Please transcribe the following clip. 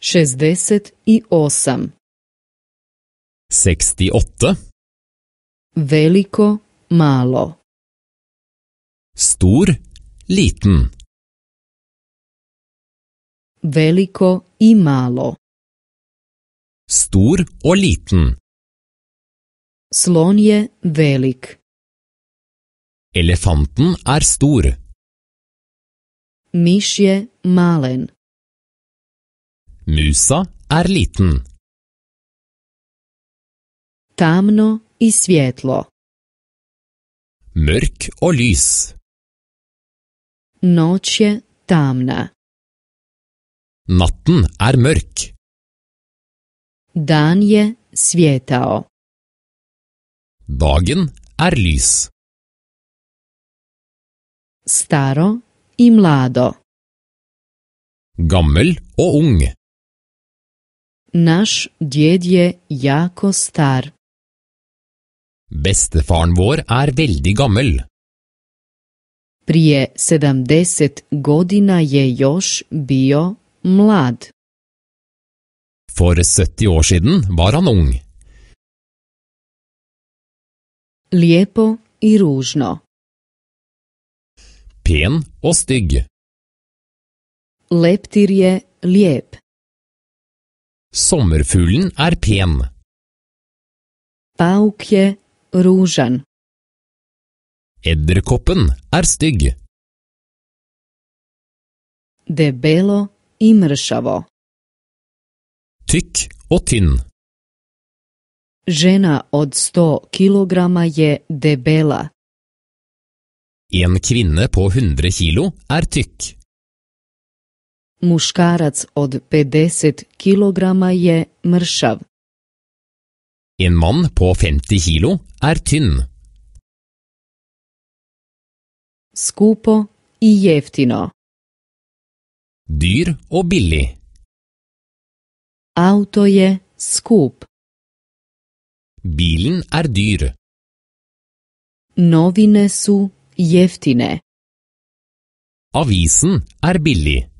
68 Veliko, malo Stor, liten Veliko i malo Stor og liten Slon je velik Elefanten er stor Miš je malen Musa er liten. Tamno i svjetlo. Mørk og lys. Noć je tamna. Natten er mørk. Dan je svjetao. Dagen er lys. Staro i mlado. Gammel og ung. Naš djed je jako star. Bestefaren vår er veldig gammel. Prije 70 godina je još bio mlad. For 70 år siden var han ung. Lijepo i ružno. Pen og stygg. Leptir je lijep. Sommerfuglen er pen. Pałk je różan. Edderkoppen er stygg. Debelo i mršavo. Tykk og tynn. Žena od 100 kilograma je debela. En kvinne på 100 kilo er tykk. Muškarac od 50 kg je mršav. En mann på 50 kilo er tynn. Skupo i jeftino. Dyr og billig. Auto je skup. Bilen er dyr. Novine su jeftine. Avisen er billig.